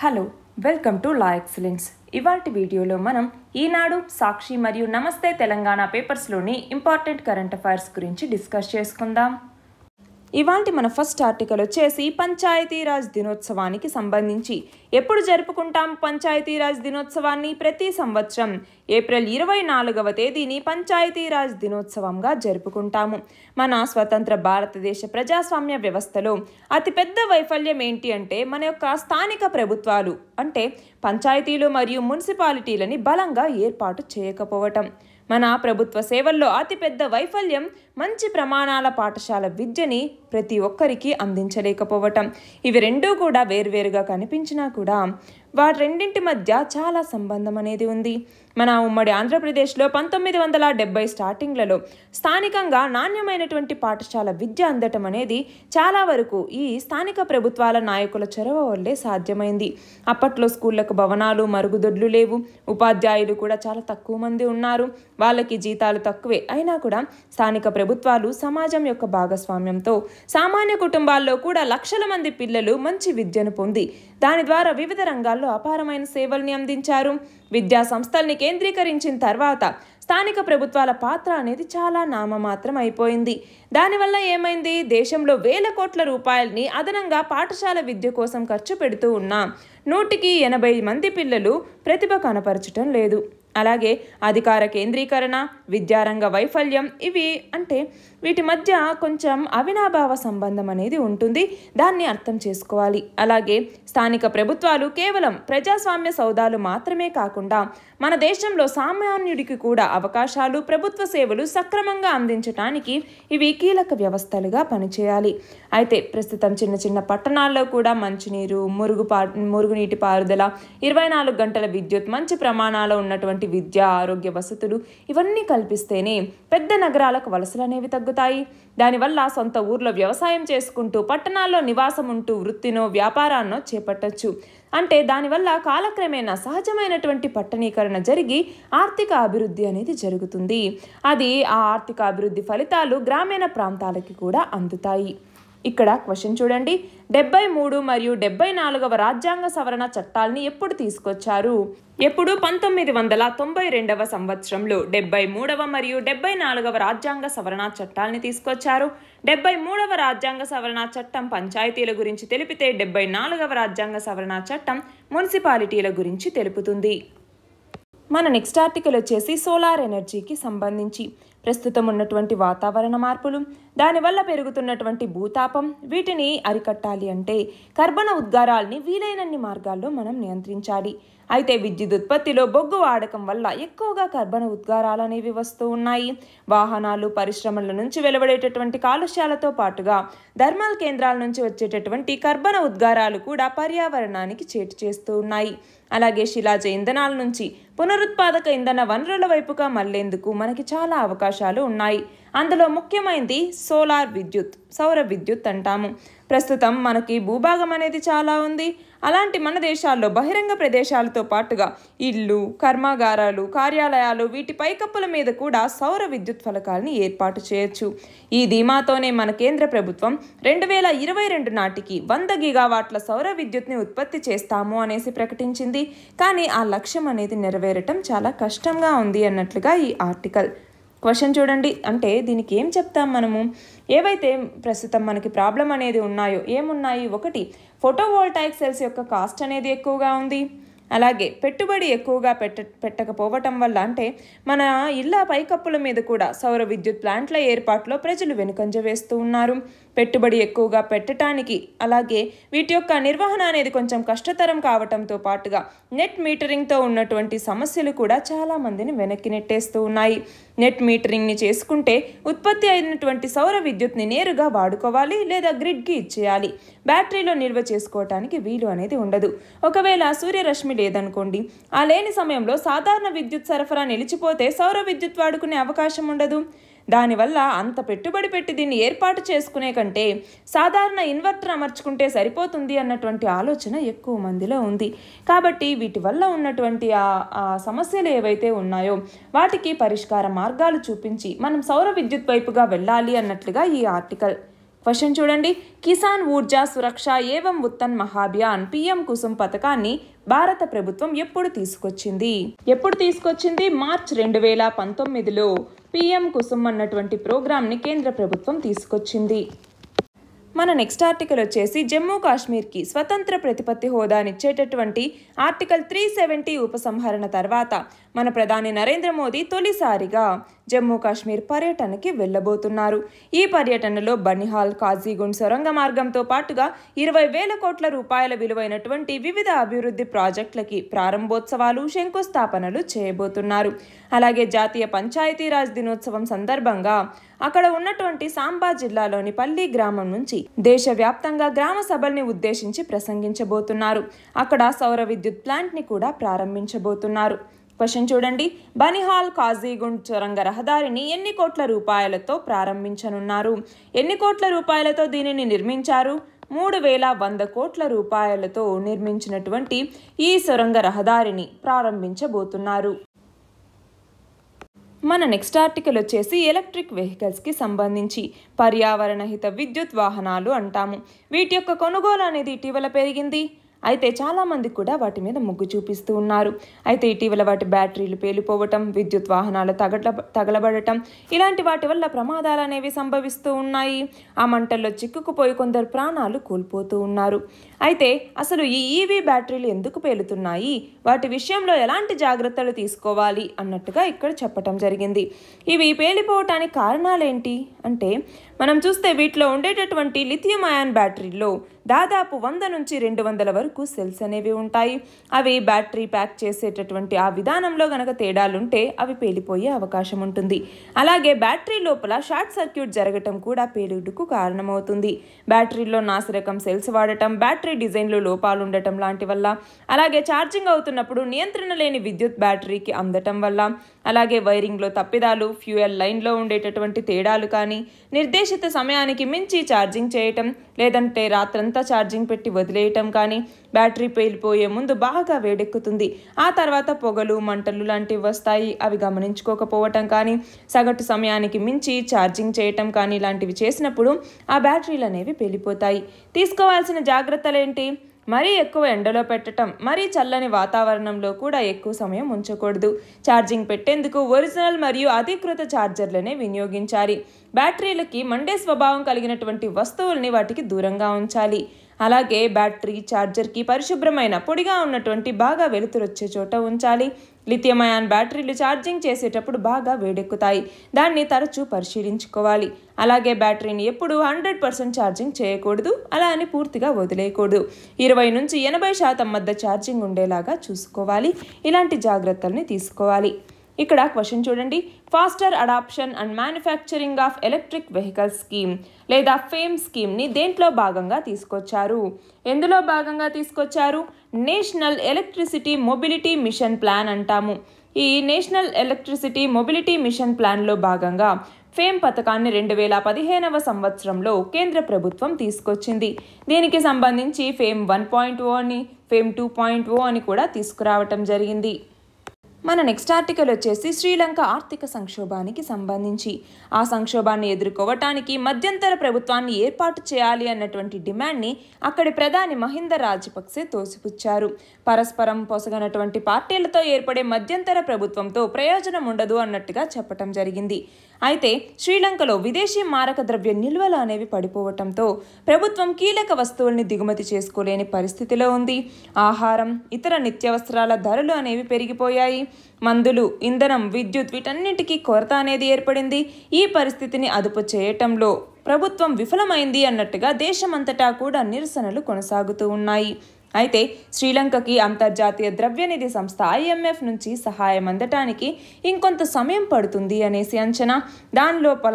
hello welcome to law excellence ఇవాటి వీడియోలో మనం ఈనాడు సాక్షి మరియు నమస్తే తెలంగాణ పేపర్స్లోని ఇంపార్టెంట్ కరెంట్ అఫైర్స్ గురించి డిస్కస్ చేసుకుందాం ఇవాళ మన ఫస్ట్ ఆర్టికల్ వచ్చేసి పంచాయతీరాజ్ దినోత్సవానికి సంబంధించి ఎప్పుడు జరుపుకుంటాం పంచాయతీరాజ్ దినోత్సవాన్ని ప్రతి సంవత్సరం ఏప్రిల్ ఇరవై నాలుగవ తేదీని పంచాయతీరాజ్ దినోత్సవంగా జరుపుకుంటాము మన స్వతంత్ర భారతదేశ ప్రజాస్వామ్య వ్యవస్థలో అతిపెద్ద వైఫల్యం ఏంటి అంటే మన యొక్క స్థానిక ప్రభుత్వాలు అంటే పంచాయతీలు మరియు మున్సిపాలిటీలని బలంగా ఏర్పాటు చేయకపోవటం మన ప్రభుత్వ సేవల్లో అతిపెద్ద వైఫల్యం మంచి ప్రమాణాల పాఠశాల విద్యని ప్రతి ఒక్కరికి అందించలేకపోవటం ఇవి రెండూ కూడా వేర్వేరుగా కనిపించినా కూడా వాటి రెండింటి మధ్య చాలా సంబంధం అనేది ఉంది మన ఉమ్మడి ఆంధ్రప్రదేశ్లో పంతొమ్మిది వందల డెబ్బై స్టార్టింగ్లలో స్థానికంగా నాణ్యమైనటువంటి పాఠశాల విద్య అందటం అనేది చాలా వరకు ఈ స్థానిక ప్రభుత్వాల నాయకుల చొరవ వల్లే సాధ్యమైంది అప్పట్లో స్కూళ్లకు భవనాలు మరుగుదొడ్లు లేవు ఉపాధ్యాయులు కూడా చాలా తక్కువ మంది ఉన్నారు వాళ్ళకి జీతాలు తక్కువే అయినా కూడా స్థానిక ప్రభుత్వాలు సమాజం యొక్క భాగస్వామ్యంతో సామాన్య కుటుంబాల్లో కూడా లక్షల మంది పిల్లలు మంచి విద్యను పొంది దాని ద్వారా వివిధ రంగాల్లో రంగాల్లో అపారమైన సేవల్ని అందించారు విద్యా సంస్థల్ని కేంద్రీకరించిన తర్వాత స్థానిక ప్రభుత్వాల పాత్ర అనేది చాలా నామమాత్రం అయిపోయింది దానివల్ల ఏమైంది దేశంలో వేల కోట్ల రూపాయల్ని అదనంగా పాఠశాల విద్య కోసం ఖర్చు పెడుతూ ఉన్నాం నూటికి ఎనభై మంది పిల్లలు ప్రతిభ కనపరచటం లేదు అలాగే అధికార కేంద్రీకరణ విద్యారంగ వైఫల్యం ఇవి అంటే వీటి మధ్య కొంచెం అవినాభావ సంబంధం అనేది ఉంటుంది దాన్ని అర్థం చేసుకోవాలి అలాగే స్థానిక ప్రభుత్వాలు కేవలం ప్రజాస్వామ్య సౌదాలు మాత్రమే కాకుండా మన దేశంలో సామాన్యుడికి కూడా అవకాశాలు ప్రభుత్వ సేవలు సక్రమంగా అందించడానికి ఇవి కీలక వ్యవస్థలుగా పనిచేయాలి అయితే ప్రస్తుతం చిన్న చిన్న పట్టణాల్లో కూడా మంచినీరు మురుగు పా మురుగునీటి పారుదల ఇరవై నాలుగు గంటల విద్యుత్ మంచి ప్రమాణాలు ఉన్నటువంటి విద్య ఆరోగ్య వసతులు ఇవన్నీ కల్పిస్తేనే పెద్ద నగరాలకు వలసలు అనేవి తగ్గుతాయి దానివల్ల సొంత ఊర్లో వ్యవసాయం చేసుకుంటూ పట్టణాల్లో నివాసం ఉంటూ వృత్తినో వ్యాపారాన్నో చేపట్టచ్చు అంటే దానివల్ల కాలక్రమేణా సహజమైనటువంటి పట్టణీకరణ జరిగి ఆర్థిక అభివృద్ధి అనేది జరుగుతుంది అది ఆ ఆర్థిక అభివృద్ధి ఫలితాలు గ్రామీణ ప్రాంతాలకి కూడా అందుతాయి ఇక్కడ క్వశ్చన్ చూడండి డెబ్బై మూడు మరియు డెబ్బై నాలుగవ రాజ్యాంగ సవరణ చట్టాల్ని ఎప్పుడు తీసుకొచ్చారు ఎప్పుడు పంతొమ్మిది వందల తొంభై రెండవ సంవత్సరంలో డెబ్బై మూడవ మరియు డెబ్బై నాలుగవ రాజ్యాంగ సవరణ చట్టాలని తీసుకొచ్చారు డెబ్బై మూడవ రాజ్యాంగ సవరణ చట్టం పంచాయతీల గురించి తెలిపితే డెబ్బై నాలుగవ రాజ్యాంగ సవరణ చట్టం మున్సిపాలిటీల గురించి తెలుపుతుంది మన నెక్స్ట్ ఆర్టికల్ వచ్చేసి సోలార్ ఎనర్జీకి సంబంధించి ప్రస్తుతం ఉన్నటువంటి వాతావరణ మార్పులు దానివల్ల పెరుగుతున్నటువంటి భూతాపం వీటిని అరికట్టాలి అంటే కర్బన ఉద్గారాల్ని వీలైనన్ని మార్గాల్లో మనం నియంత్రించాలి అయితే విద్యుత్ ఉత్పత్తిలో బొగ్గు వాడకం వల్ల ఎక్కువగా కర్బన ఉద్గారాలు అనేవి వస్తూ ఉన్నాయి వాహనాలు పరిశ్రమల నుంచి వెలువడేటటువంటి కాలుష్యాలతో పాటుగా థర్మల్ కేంద్రాల నుంచి వచ్చేటటువంటి కర్బన ఉద్గారాలు కూడా పర్యావరణానికి చేటు చేస్తూ ఉన్నాయి అలాగే శిలాజ ఇంధనాల నుంచి పునరుత్పాదక ఇంధన వనరుల వైపుగా మళ్లేందుకు మనకి చాలా అవకాశాలు ఉన్నాయి అందులో ముఖ్యమైనది సోలార్ విద్యుత్ సౌర విద్యుత్ అంటాము ప్రస్తుతం మనకి భూభాగం అనేది చాలా ఉంది అలాంటి మన దేశాల్లో బహిరంగ ప్రదేశాలతో పాటుగా ఇళ్ళు కర్మాగారాలు కార్యాలయాలు వీటి పైకప్పుల మీద కూడా సౌర విద్యుత్ ఫలకాలని ఏర్పాటు చేయొచ్చు ఈ ధీమాతోనే మన కేంద్ర ప్రభుత్వం రెండు వేల ఇరవై రెండు నాటికి వంద గిగావాట్ల సౌర విద్యుత్ని ఉత్పత్తి చేస్తాము అనేసి ప్రకటించింది కానీ ఆ లక్ష్యం అనేది నెరవేరటం చాలా కష్టంగా ఉంది అన్నట్లుగా ఈ ఆర్టికల్ క్వశ్చన్ చూడండి అంటే దీనికి ఏం చెప్తాం మనము ఏవైతే ప్రస్తుతం మనకి ప్రాబ్లం అనేది ఉన్నాయో ఏమున్నాయి ఒకటి ఫోటోవోల్టాయిక్ సెల్స్ యొక్క కాస్ట్ అనేది ఎక్కువగా ఉంది అలాగే పెట్టుబడి ఎక్కువగా పెట్ట పెట్టకపోవటం వల్ల అంటే మన ఇళ్ళ పైకప్పుల మీద కూడా సౌర విద్యుత్ ప్లాంట్ల ఏర్పాటులో ప్రజలు వెనుకంజ వేస్తూ ఉన్నారు పెట్టుబడి ఎక్కువగా పెట్టడానికి అలాగే వీటి యొక్క నిర్వహణ అనేది కొంచెం కష్టతరం కావటంతో పాటుగా నెట్ మీటరింగ్తో ఉన్నటువంటి సమస్యలు కూడా చాలామందిని వెనక్కి నెట్టేస్తూ ఉన్నాయి నెట్ మీటరింగ్ని చేసుకుంటే ఉత్పత్తి అయినటువంటి సౌర విద్యుత్ని నేరుగా వాడుకోవాలి లేదా గ్రిడ్కి ఇచ్చేయాలి బ్యాటరీలో నిల్వ చేసుకోవటానికి వీలు అనేది ఉండదు ఒకవేళ సూర్యరశ్మి లేదనుకోండి ఆ లేని సమయంలో సాధారణ విద్యుత్ సరఫరా నిలిచిపోతే సౌర విద్యుత్ వాడుకునే అవకాశం ఉండదు దానివల్ల అంత పెట్టుబడి పెట్టి దీన్ని ఏర్పాటు చేసుకునే కంటే సాధారణ ఇన్వర్టర్ అమర్చుకుంటే సరిపోతుంది అన్నటువంటి ఆలోచన ఎక్కువ మందిలో ఉంది కాబట్టి వీటి వల్ల ఉన్నటువంటి ఆ సమస్యలు ఏవైతే ఉన్నాయో వాటికి పరిష్కార మార్గాలు చూపించి మనం సౌర విద్యుత్ వైపుగా వెళ్ళాలి అన్నట్లుగా ఈ ఆర్టికల్ క్వశ్చన్ చూడండి కిసాన్ ఊర్జా సురక్ష ఏవం ఉత్తన్ మహాభియాన్ పిఎం కుసుమ్ పథకాన్ని భారత ప్రభుత్వం ఎప్పుడు తీసుకొచ్చింది ఎప్పుడు తీసుకొచ్చింది మార్చ్ రెండు వేల పంతొమ్మిదిలో పిఎం కుసుమ్ అన్నటువంటి ప్రోగ్రాంని కేంద్ర ప్రభుత్వం తీసుకొచ్చింది మన నెక్స్ట్ ఆర్టికల్ వచ్చేసి జమ్మూ కాశ్మీర్కి స్వతంత్ర ప్రతిపత్తి హోదానిచ్చేటటువంటి ఆర్టికల్ త్రీ సెవెంటీ ఉపసంహరణ తర్వాత మన ప్రధాని నరేంద్ర మోదీ తొలిసారిగా జమ్మూ కాశ్మీర్ పర్యటనకి వెళ్ళబోతున్నారు ఈ పర్యటనలో బనిహాల్ కాజీగుండ్ సొరంగ మార్గంతో పాటుగా ఇరవై వేల కోట్ల రూపాయల విలువైనటువంటి వివిధ అభివృద్ధి ప్రాజెక్టులకి ప్రారంభోత్సవాలు శంకుస్థాపనలు చేయబోతున్నారు అలాగే జాతీయ పంచాయతీరాజ్ దినోత్సవం సందర్భంగా అక్కడ ఉన్నటువంటి సాంబా జిల్లాలోని పల్లి గ్రామం నుంచి దేశవ్యాప్తంగా గ్రామ సభల్ని ఉద్దేశించి ప్రసంగించబోతున్నారు అక్కడ సౌర విద్యుత్ ప్లాంట్ని కూడా ప్రారంభించబోతున్నారు క్వశ్చన్ చూడండి బనిహాల్ కాజీగుండ్ చొరంగ రహదారిని ఎన్ని కోట్ల రూపాయలతో ప్రారంభించనున్నారు ఎన్ని కోట్ల రూపాయలతో దీనిని నిర్మించారు మూడు వేల వంద కోట్ల రూపాయలతో నిర్మించినటువంటి ఈ సొరంగ రహదారిని ప్రారంభించబోతున్నారు మన నెక్స్ట్ ఆర్టికల్ వచ్చేసి ఎలక్ట్రిక్ వెహికల్స్కి సంబంధించి పర్యావరణ హిత విద్యుత్ వాహనాలు అంటాము వీటి యొక్క కొనుగోలు అనేది ఇటీవల పెరిగింది అయితే చాలామంది కూడా వాటి మీద మొగ్గు చూపిస్తూ ఉన్నారు అయితే ఇటీవల వాటి బ్యాటరీలు పేలిపోవటం విద్యుత్ వాహనాలు తగల తగలబడటం ఇలాంటి వాటి వల్ల ప్రమాదాలు అనేవి సంభవిస్తూ ఉన్నాయి ఆ మంటల్లో చిక్కుకుపోయి కొందరు ప్రాణాలు కోల్పోతూ ఉన్నారు అయితే అసలు ఈ ఈవీ e బ్యాటరీలు ఎందుకు పేలుతున్నాయి వాటి విషయంలో ఎలాంటి జాగ్రత్తలు తీసుకోవాలి అన్నట్టుగా ఇక్కడ చెప్పటం జరిగింది ఇవి పేలిపోవటానికి కారణాలేంటి అంటే మనం చూస్తే వీటిలో ఉండేటటువంటి లిథియం అయాన్ బ్యాటరీలో దాదాపు వంద నుంచి రెండు వందల వరకు సెల్స్ అనేవి ఉంటాయి అవి బ్యాటరీ ప్యాక్ చేసేటటువంటి ఆ విధానంలో గనక తేడాలుంటే అవి పేలిపోయే అవకాశం ఉంటుంది అలాగే బ్యాటరీ లోపల షార్ట్ సర్క్యూట్ జరగటం కూడా పేలుడుకు కారణమవుతుంది బ్యాటరీలో నాసిరకం సెల్స్ వాడటం బ్యాటరీ బ్యాటరీ డిజైన్లో లోపాలు ఉండటం లాంటి వల్ల అలాగే ఛార్జింగ్ అవుతున్నప్పుడు నియంత్రణ లేని విద్యుత్ బ్యాటరీకి అందటం వల్ల అలాగే వైరింగ్లో తప్పిదాలు ఫ్యూయల్ లైన్లో ఉండేటటువంటి తేడాలు కానీ నిర్దేశిత సమయానికి మించి ఛార్జింగ్ చేయటం లేదంటే రాత్రంతా ఛార్జింగ్ పెట్టి వదిలేయటం కానీ బ్యాటరీ పేలిపోయే ముందు బాగా వేడెక్కుతుంది ఆ తర్వాత పొగలు మంటలు లాంటివి వస్తాయి అవి గమనించుకోకపోవటం కానీ సగటు సమయానికి మించి ఛార్జింగ్ చేయటం కానీ లాంటివి చేసినప్పుడు ఆ బ్యాటరీలు అనేవి పేలిపోతాయి తీసుకోవాల్సిన జాగ్రత్తలేంటి మరీ ఎక్కువ ఎండలో పెట్టడం మరీ చల్లని వాతావరణంలో కూడా ఎక్కువ సమయం ఉంచకూడదు ఛార్జింగ్ పెట్టేందుకు ఒరిజినల్ మరియు అధికృత ఛార్జర్లనే వినియోగించాలి బ్యాటరీలకి మండే స్వభావం కలిగినటువంటి వస్తువుల్ని వాటికి దూరంగా ఉంచాలి అలాగే బ్యాటరీ ఛార్జర్కి పరిశుభ్రమైన పొడిగా ఉన్నటువంటి బాగా వెలుతురొచ్చే చోట ఉంచాలి లిథియం అయాన్ బ్యాటరీలు ఛార్జింగ్ చేసేటప్పుడు బాగా వేడెక్కుతాయి దాన్ని తరచూ పరిశీలించుకోవాలి అలాగే బ్యాటరీని ఎప్పుడు హండ్రెడ్ పర్సెంట్ ఛార్జింగ్ చేయకూడదు అలా అని పూర్తిగా వదిలేయకూడదు ఇరవై నుంచి ఎనభై శాతం మధ్య ఛార్జింగ్ ఉండేలాగా చూసుకోవాలి ఇలాంటి జాగ్రత్తల్ని తీసుకోవాలి ఇక్కడ క్వశ్చన్ చూడండి faster adoption and manufacturing of electric vehicle scheme లేదా ఫేమ్ స్కీమ్ని దేంట్లో భాగంగా తీసుకొచ్చారు ఎందులో భాగంగా తీసుకొచ్చారు national electricity mobility mission plan అంటాము ఈ నేషనల్ ఎలక్ట్రిసిటీ మొబిలిటీ మిషన్ ప్లాన్లో భాగంగా ఫేమ్ పథకాన్ని రెండు వేల పదిహేనవ సంవత్సరంలో కేంద్ర ప్రభుత్వం తీసుకొచ్చింది దీనికి సంబంధించి ఫేమ్ వన్ పాయింట్ ఓ అని ఫేమ్ టూ పాయింట్ ఓ అని కూడా తీసుకురావటం జరిగింది మన నెక్స్ట్ ఆర్టికల్ వచ్చేసి శ్రీలంక ఆర్థిక సంక్షోభానికి సంబంధించి ఆ సంక్షోభాన్ని ఎదుర్కోవటానికి మధ్యంతర ప్రభుత్వాన్ని ఏర్పాటు చేయాలి అన్నటువంటి డిమాండ్ని అక్కడి ప్రధాని మహింద రాజపక్సే తోసిపుచ్చారు పరస్పరం పొసగనటువంటి పార్టీలతో ఏర్పడే మధ్యంతర ప్రభుత్వంతో ప్రయోజనం ఉండదు అన్నట్టుగా చెప్పటం జరిగింది అయితే శ్రీలంకలో విదేశీ మారక ద్రవ్య నిల్వలు అనేవి పడిపోవటంతో ప్రభుత్వం కీలక వస్తువుల్ని దిగుమతి చేసుకోలేని పరిస్థితిలో ఉంది ఆహారం ఇతర నిత్యవస్త్రాల ధరలు అనేవి పెరిగిపోయాయి మందులు ఇంధనం విద్యుత్ వీటన్నిటికీ కొరత అనేది ఏర్పడింది ఈ పరిస్థితిని అదుపు చేయటంలో ప్రభుత్వం విఫలమైంది అన్నట్టుగా దేశమంతటా కూడా నిరసనలు కొనసాగుతూ ఉన్నాయి అయితే శ్రీలంకకి అంతర్జాతీయ ద్రవ్యనిధి సంస్థ ఐఎంఎఫ్ నుంచి సహాయం అందటానికి ఇంకొంత సమయం పడుతుంది అనేసి అంచనా దాని లోపల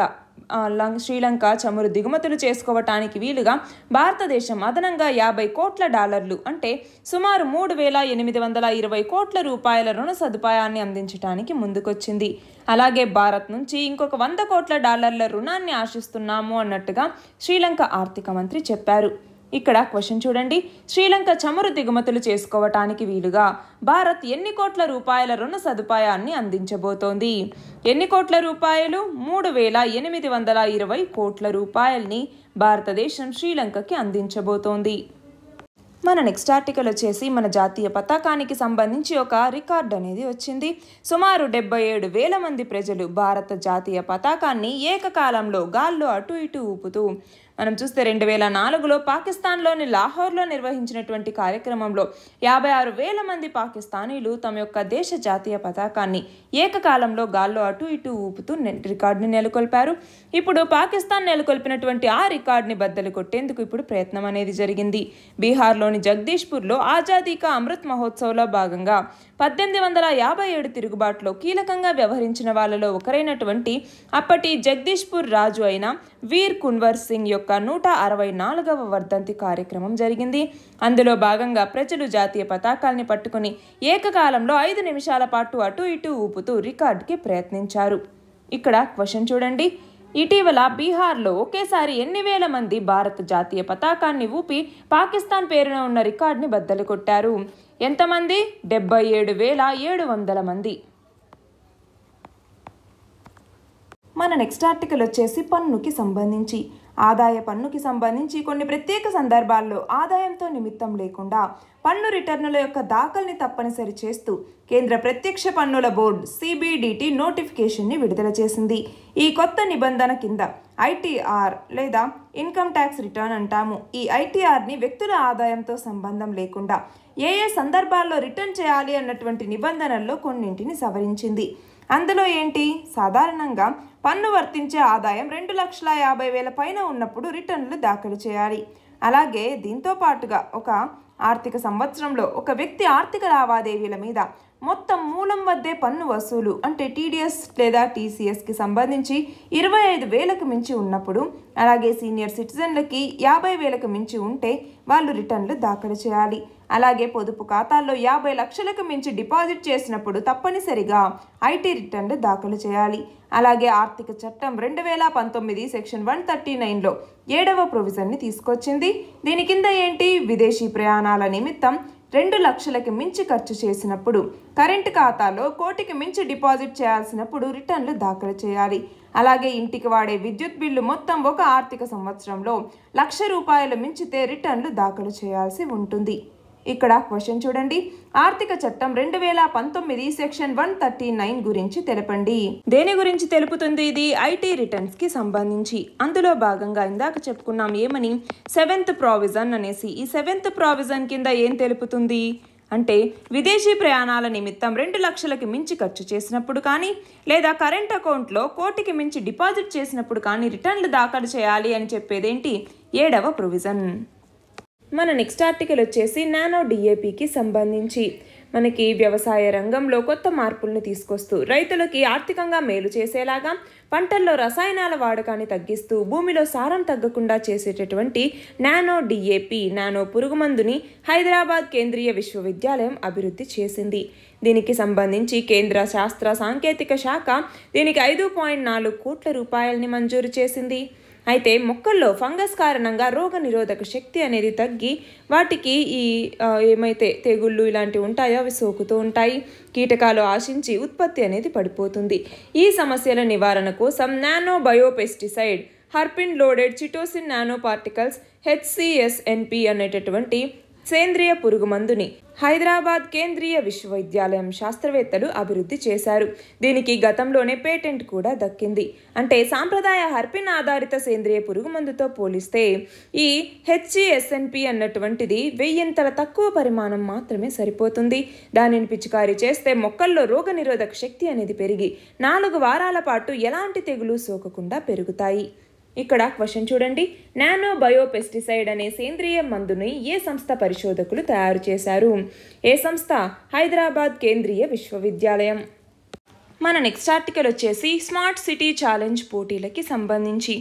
శ్రీలంక చమురు దిగుమతులు చేసుకోవటానికి వీలుగా భారతదేశం అదనంగా యాభై కోట్ల డాలర్లు అంటే సుమారు మూడు వేల ఎనిమిది వందల ఇరవై కోట్ల రూపాయల రుణ సదుపాయాన్ని అందించడానికి ముందుకొచ్చింది అలాగే భారత్ నుంచి ఇంకొక వంద కోట్ల డాలర్ల రుణాన్ని ఆశిస్తున్నాము అన్నట్టుగా శ్రీలంక ఆర్థిక మంత్రి చెప్పారు ఇక్కడ క్వశ్చన్ చూడండి శ్రీలంక చమురు దిగుమతులు చేసుకోవటానికి వీలుగా భారత్ ఎన్ని కోట్ల రూపాయల రుణ సదుపాయాన్ని అందించబోతోంది ఎన్ని కోట్ల రూపాయలు మూడు వేల ఎనిమిది వందల ఇరవై కోట్ల రూపాయల్ని భారతదేశం శ్రీలంకకి అందించబోతోంది మన నెక్స్ట్ ఆర్టికల్ వచ్చేసి మన జాతీయ పతాకానికి సంబంధించి ఒక రికార్డ్ అనేది వచ్చింది సుమారు డెబ్బై ఏడు వేల మంది ప్రజలు భారత జాతీయ పతాకాన్ని ఏకకాలంలో గాల్లో అటు ఇటు ఊపుతూ మనం చూస్తే రెండు వేల నాలుగులో పాకిస్తాన్లోని లాహోర్లో నిర్వహించినటువంటి కార్యక్రమంలో యాభై ఆరు వేల మంది పాకిస్తానీలు తమ యొక్క దేశ జాతీయ పతాకాన్ని ఏకకాలంలో గాల్లో అటు ఇటు ఊపుతూ రికార్డుని నెలకొల్పారు ఇప్పుడు పాకిస్తాన్ నెలకొల్పినటువంటి ఆ రికార్డుని బద్దలు కొట్టేందుకు ఇప్పుడు ప్రయత్నం అనేది జరిగింది బీహార్లోని జగదీష్పూర్లో ఆజాదీకా అమృత్ మహోత్సవ్లో భాగంగా పద్దెనిమిది వందల యాభై ఏడు తిరుగుబాటులో కీలకంగా వ్యవహరించిన వాళ్ళలో ఒకరైనటువంటి అప్పటి జగదీష్పూర్ రాజు అయిన వీర్ కున్వర్ సింగ్ యొక్క నూట అరవై నాలుగవ వర్ధంతి కార్యక్రమం జరిగింది అందులో భాగంగా ప్రజలు జాతీయ పతాకాల్ని పట్టుకుని ఏకకాలంలో ఐదు నిమిషాల పాటు అటు ఇటు ఊపుతూ రికార్డుకి ప్రయత్నించారు ఇక్కడ క్వశ్చన్ చూడండి ఇటీవల బీహార్లో ఒకేసారి ఎన్ని వేల మంది భారత జాతీయ పతాకాన్ని ఊపి పాకిస్తాన్ పేరున ఉన్న రికార్డుని బద్దలు కొట్టారు ఎంతమంది డెబ్బై ఏడు వేల ఏడు వందల మంది మన నెక్స్ట్ ఆర్టికల్ వచ్చేసి పన్నుకి సంబంధించి ఆదాయ పన్నుకి సంబంధించి కొన్ని ప్రత్యేక సందర్భాల్లో ఆదాయంతో నిమిత్తం లేకుండా పన్ను రిటర్నుల యొక్క దాఖల్ని తప్పనిసరి చేస్తూ కేంద్ర ప్రత్యక్ష పన్నుల బోర్డు సిబిడిటి నోటిఫికేషన్ని విడుదల చేసింది ఈ కొత్త నిబంధన కింద ఐటీఆర్ లేదా ఇన్కమ్ ట్యాక్స్ రిటర్న్ అంటాము ఈ ఐటీఆర్ని వ్యక్తుల ఆదాయంతో సంబంధం లేకుండా ఏ ఏ సందర్భాల్లో రిటర్న్ చేయాలి అన్నటువంటి నిబంధనల్లో కొన్నింటిని సవరించింది అందులో ఏంటి సాధారణంగా పన్ను వర్తించే ఆదాయం రెండు లక్షల యాభై వేల పైన ఉన్నప్పుడు రిటర్న్లు దాఖలు చేయాలి అలాగే దీంతో పాటుగా ఒక ఆర్థిక సంవత్సరంలో ఒక వ్యక్తి ఆర్థిక లావాదేవీల మీద మొత్తం మూలం వద్దే పన్ను వసూలు అంటే టీడీఎస్ లేదా టీసీఎస్కి సంబంధించి ఇరవై ఐదు వేలకు మించి ఉన్నప్పుడు అలాగే సీనియర్ సిటిజన్లకి యాభై వేలకు మించి ఉంటే వాళ్ళు రిటర్న్లు దాఖలు చేయాలి అలాగే పొదుపు ఖాతాల్లో యాభై లక్షలకు మించి డిపాజిట్ చేసినప్పుడు తప్పనిసరిగా ఐటీ రిటర్న్లు దాఖలు చేయాలి అలాగే ఆర్థిక చట్టం రెండు వేల పంతొమ్మిది సెక్షన్ వన్ థర్టీ నైన్లో ఏడవ ప్రొవిజన్ని తీసుకొచ్చింది దీని కింద ఏంటి విదేశీ ప్రయాణాల నిమిత్తం రెండు లక్షలకి మించి ఖర్చు చేసినప్పుడు కరెంటు ఖాతాలో కోటికి మించి డిపాజిట్ చేయాల్సినప్పుడు రిటర్న్లు దాఖలు చేయాలి అలాగే ఇంటికి వాడే విద్యుత్ బిల్లు మొత్తం ఒక ఆర్థిక సంవత్సరంలో లక్ష రూపాయలు మించితే రిటర్న్లు దాఖలు చేయాల్సి ఉంటుంది ఇక్కడ క్వశ్చన్ చూడండి ఆర్థిక చట్టం రెండు వేల పంతొమ్మిది సెక్షన్ వన్ థర్టీ నైన్ గురించి తెలపండి దేని గురించి తెలుపుతుంది ఇది ఐటీ రిటర్న్స్ కి సంబంధించి అందులో భాగంగా ఇందాక చెప్పుకున్నాం ఏమని సెవెంత్ ప్రావిజన్ అనేసి ఈ సెవెంత్ ప్రావిజన్ కింద ఏం తెలుపుతుంది అంటే విదేశీ ప్రయాణాల నిమిత్తం రెండు లక్షలకి మించి ఖర్చు చేసినప్పుడు కానీ లేదా కరెంట్ అకౌంట్లో కోటికి మించి డిపాజిట్ చేసినప్పుడు కానీ రిటర్న్లు దాఖలు చేయాలి అని చెప్పేదేంటి ఏడవ ప్రొవిజన్ మన నెక్స్ట్ ఆర్టికల్ వచ్చేసి నానో డిఏపికి సంబంధించి మనకి వ్యవసాయ రంగంలో కొత్త మార్పుల్ని తీసుకొస్తూ రైతులకి ఆర్థికంగా మేలు చేసేలాగా పంటల్లో రసాయనాల వాడకాన్ని తగ్గిస్తూ భూమిలో సారం తగ్గకుండా చేసేటటువంటి నానో డిఏపి నానో పురుగుమందుని హైదరాబాద్ కేంద్రీయ విశ్వవిద్యాలయం అభివృద్ధి చేసింది దీనికి సంబంధించి కేంద్ర శాస్త్ర సాంకేతిక శాఖ దీనికి ఐదు పాయింట్ నాలుగు కోట్ల రూపాయలని మంజూరు చేసింది అయితే మొక్కల్లో ఫంగస్ కారణంగా రోగనిరోధక శక్తి అనేది తగ్గి వాటికి ఈ ఏమైతే తెగుళ్ళు ఇలాంటివి ఉంటాయో అవి సోకుతూ ఉంటాయి కీటకాలు ఆశించి ఉత్పత్తి అనేది పడిపోతుంది ఈ సమస్యల నివారణ కోసం nano biopesticide harpin loaded chitosan nano particles HCSNP అనేటటువంటి సేంద్రియ పురుగు మందుని హైదరాబాద్ కేంద్రీయ విశ్వవిద్యాలయం శాస్త్రవేత్తలు అభివృద్ధి చేశారు దీనికి గతంలోనే పేటెంట్ కూడా దక్కింది అంటే సాంప్రదాయ హర్పిన్ ఆధారిత సేంద్రియ పురుగుమందుతో పోలిస్తే ఈ హెచ్ఈఎస్ఎన్పి అన్నటువంటిది వెయ్యింతల తక్కువ పరిమాణం మాత్రమే సరిపోతుంది దానిని పిచికారీ చేస్తే మొక్కల్లో రోగనిరోధక శక్తి అనేది పెరిగి నాలుగు వారాల పాటు ఎలాంటి తెగులు సోకకుండా పెరుగుతాయి ఇక్కడ క్వశ్చన్ చూడండి నానో బయో పెస్టిసైడ్ అనే సేంద్రియ మందుని ఏ సంస్థ పరిశోధకులు తయారు చేశారు ఏ సంస్థ హైదరాబాద్ కేంద్రీయ విశ్వవిద్యాలయం మన నెక్స్ట్ ఆర్టికల్ వచ్చేసి స్మార్ట్ సిటీ ఛాలెంజ్ పోటీలకి సంబంధించి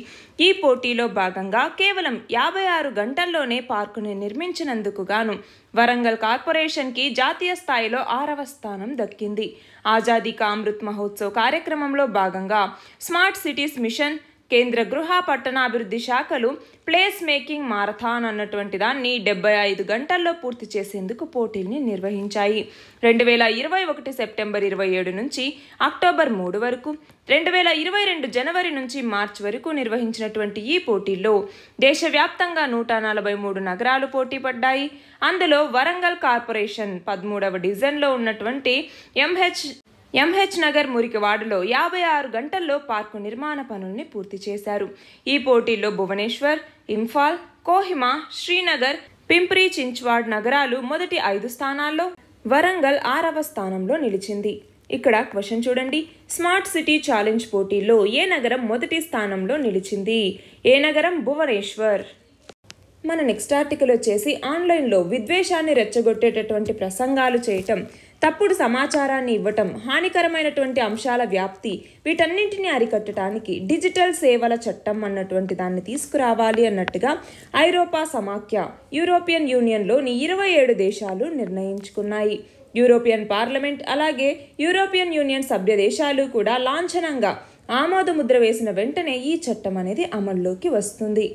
ఈ పోటీలో భాగంగా కేవలం యాభై ఆరు గంటల్లోనే పార్కును నిర్మించినందుకు గాను వరంగల్ కార్పొరేషన్కి జాతీయ స్థాయిలో ఆరవ స్థానం దక్కింది ఆజాదీ కా అమృత్ మహోత్సవ్ కార్యక్రమంలో భాగంగా స్మార్ట్ సిటీస్ మిషన్ కేంద్ర గృహ పట్టణాభివృద్ధి శాఖలు ప్లేస్ మేకింగ్ మారథాన్ అన్నటువంటి దాన్ని డెబ్బై ఐదు గంటల్లో పూర్తి చేసేందుకు పోటీల్ని నిర్వహించాయి రెండు వేల ఇరవై ఒకటి సెప్టెంబర్ ఇరవై ఏడు నుంచి అక్టోబర్ మూడు వరకు రెండు వేల ఇరవై రెండు జనవరి నుంచి మార్చ్ వరకు నిర్వహించినటువంటి ఈ పోటీల్లో దేశవ్యాప్తంగా నూట నలభై మూడు నగరాలు పోటీ పడ్డాయి అందులో వరంగల్ కార్పొరేషన్ పదమూడవ డివిజన్లో ఉన్నటువంటి ఎంహెచ్ ఎంహెచ్ నగర్ వార్డులో యాభై ఆరు గంటల్లో పార్కు నిర్మాణ పనుల్ని పూర్తి చేశారు ఈ పోటీల్లో భువనేశ్వర్ ఇంఫాల్ కోహిమా శ్రీనగర్ పింప్రీ చించ్వాడ్ నగరాలు మొదటి ఐదు స్థానాల్లో వరంగల్ ఆరవ స్థానంలో నిలిచింది ఇక్కడ క్వశ్చన్ చూడండి స్మార్ట్ సిటీ ఛాలెంజ్ పోటీలో ఏ నగరం మొదటి స్థానంలో నిలిచింది ఏ నగరం భువనేశ్వర్ మన నెక్స్ట్ ఆర్టికల్ వచ్చేసి ఆన్లైన్లో విద్వేషాన్ని రెచ్చగొట్టేటటువంటి ప్రసంగాలు చేయటం తప్పుడు సమాచారాన్ని ఇవ్వటం హానికరమైనటువంటి అంశాల వ్యాప్తి వీటన్నింటినీ అరికట్టడానికి డిజిటల్ సేవల చట్టం అన్నటువంటి దాన్ని తీసుకురావాలి అన్నట్టుగా ఐరోపా సమాఖ్య యూరోపియన్ యూనియన్లోని ఇరవై ఏడు దేశాలు నిర్ణయించుకున్నాయి యూరోపియన్ పార్లమెంట్ అలాగే యూరోపియన్ యూనియన్ సభ్య దేశాలు కూడా లాంఛనంగా ఆమోదముద్ర వేసిన వెంటనే ఈ చట్టం అనేది అమల్లోకి వస్తుంది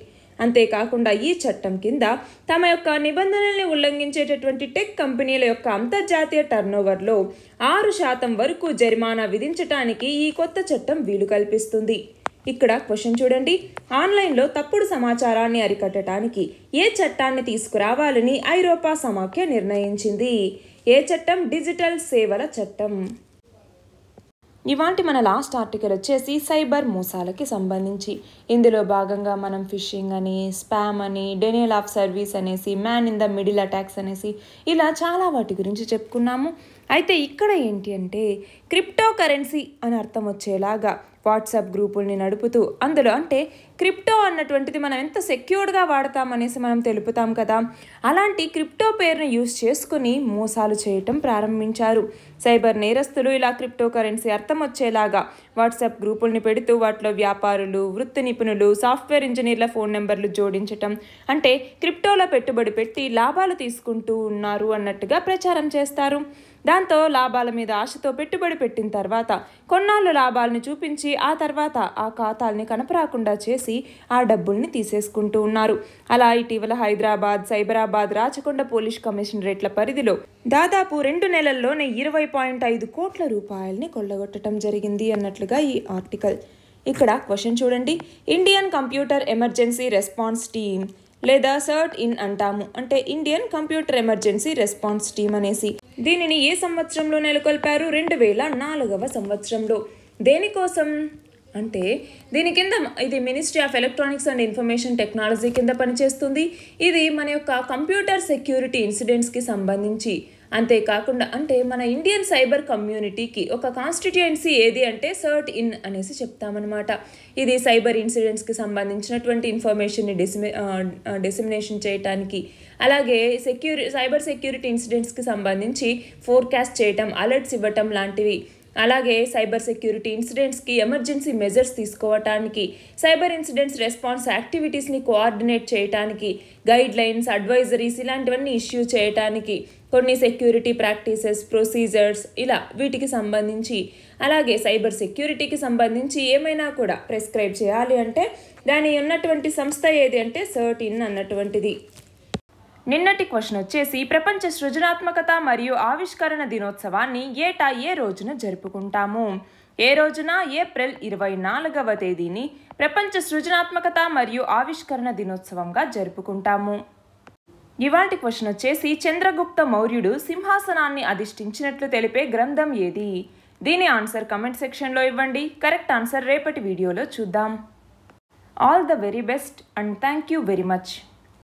అంతేకాకుండా ఈ చట్టం కింద తమ యొక్క నిబంధనల్ని ఉల్లంఘించేటటువంటి టెక్ కంపెనీల యొక్క అంతర్జాతీయ టర్నోవర్లో ఆరు శాతం వరకు జరిమానా విధించటానికి ఈ కొత్త చట్టం వీలు కల్పిస్తుంది ఇక్కడ క్వశ్చన్ చూడండి ఆన్లైన్లో తప్పుడు సమాచారాన్ని అరికట్టడానికి ఏ చట్టాన్ని తీసుకురావాలని ఐరోపా సమాఖ్య నిర్ణయించింది ఏ చట్టం డిజిటల్ సేవల చట్టం ఇవాంటి మన లాస్ట్ ఆర్టికల్ వచ్చేసి సైబర్ మోసాలకి సంబంధించి ఇందులో భాగంగా మనం ఫిషింగ్ అని స్పామ్ అని డెనియల్ ఆఫ్ సర్వీస్ అనేసి man in the middle attacks అనేసి ఇలా చాలా వాటి గురించి చెప్పుకున్నాము అయితే ఇక్కడ ఏంటి అంటే క్రిప్టో కరెన్సీ అని అర్థం వచ్చేలాగా వాట్సాప్ గ్రూపుల్ని నడుపుతూ అందులో అంటే క్రిప్టో అన్నటువంటిది మనం ఎంత సెక్యూర్డ్గా వాడతామనేసి మనం తెలుపుతాం కదా అలాంటి క్రిప్టో పేరును యూజ్ చేసుకుని మోసాలు చేయటం ప్రారంభించారు సైబర్ నేరస్తులు ఇలా క్రిప్టో కరెన్సీ అర్థం వచ్చేలాగా వాట్సాప్ గ్రూపుల్ని పెడుతూ వాటిలో వ్యాపారులు వృత్తి నిపుణులు సాఫ్ట్వేర్ ఇంజనీర్ల ఫోన్ నెంబర్లు జోడించటం అంటే క్రిప్టోలో పెట్టుబడి పెట్టి లాభాలు తీసుకుంటూ ఉన్నారు అన్నట్టుగా ప్రచారం చేస్తారు దాంతో లాభాల మీద ఆశతో పెట్టుబడి పెట్టిన తర్వాత కొన్నాళ్ళు లాభాలను చూపించి ఆ తర్వాత ఆ ఖాతాల్ని కనపరాకుండా చేసి ఆ డబ్బుల్ని తీసేసుకుంటూ ఉన్నారు అలా ఇటీవల హైదరాబాద్ సైబరాబాద్ రాచకొండ పోలీస్ కమిషనరేట్ల పరిధిలో దాదాపు రెండు నెలల్లోనే ఇరవై పాయింట్ ఐదు కోట్ల రూపాయల్ని కొల్లగొట్టడం జరిగింది అన్నట్లుగా ఈ ఆర్టికల్ ఇక్కడ క్వశ్చన్ చూడండి Indian computer emergency response team లేదా సర్ట్ ఇన్ అంటాము అంటే Indian computer emergency response team అనేసి దీనిని ఏ సంవత్సరంలో నెలకొల్పారు రెండు వేల నాలుగవ సంవత్సరంలో దేనికోసం అంటే దీని కింద ఇది ministry of electronics and information technology కింద పనిచేస్తుంది ఇది మన యొక్క కంప్యూటర్ సెక్యూరిటీ ఇన్సిడెంట్స్కి సంబంధించి అంతేకాకుండా అంటే మన ఇండియన్ సైబర్ కమ్యూనిటీకి ఒక కాన్స్టిట్యుయెన్సీ ఏది అంటే సర్ట్ ఇన్ అనేసి చెప్తామన్నమాట ఇది సైబర్ ఇన్సిడెంట్స్కి సంబంధించినటువంటి ఇన్ఫర్మేషన్ని డిసిమి డిసిమినేషన్ చేయటానికి అలాగే సెక్యూరి సైబర్ సెక్యూరిటీ ఇన్సిడెంట్స్కి సంబంధించి ఫోర్కాస్ట్ చేయటం అలర్ట్స్ ఇవ్వటం లాంటివి అలాగే సైబర్ సెక్యూరిటీ ఇన్సిడెంట్స్కి ఎమర్జెన్సీ మెజర్స్ తీసుకోవటానికి సైబర్ ఇన్సిడెంట్స్ రెస్పాన్స్ యాక్టివిటీస్ని కోఆర్డినేట్ చేయటానికి గైడ్ లైన్స్ అడ్వైజరీస్ ఇలాంటివన్నీ ఇష్యూ చేయటానికి కొన్ని సెక్యూరిటీ ప్రాక్టీసెస్ ప్రొసీజర్స్ ఇలా వీటికి సంబంధించి అలాగే సైబర్ సెక్యూరిటీకి సంబంధించి ఏమైనా కూడా ప్రిస్క్రైబ్ చేయాలి అంటే దాని ఉన్నటువంటి సంస్థ ఏది అంటే సర్టిన్ అన్నటువంటిది నిన్నటి క్వశ్చన్ వచ్చేసి ప్రపంచ సృజనాత్మకత మరియు ఆవిష్కరణ దినోత్సవాన్ని ఏటా ఏ రోజున జరుపుకుంటాము ఏ రోజున ఏప్రిల్ ఇరవై నాలుగవ తేదీని ప్రపంచ సృజనాత్మకత మరియు ఆవిష్కరణ దినోత్సవంగా జరుపుకుంటాము ఇవాటి క్వశ్చన్ వచ్చేసి చంద్రగుప్త మౌర్యుడు సింహాసనాన్ని అధిష్ఠించినట్లు తెలిపే గ్రంథం ఏది దీని ఆన్సర్ కమెంట్ సెక్షన్లో ఇవ్వండి కరెక్ట్ ఆన్సర్ రేపటి వీడియోలో చూద్దాం all the very best and thank you very much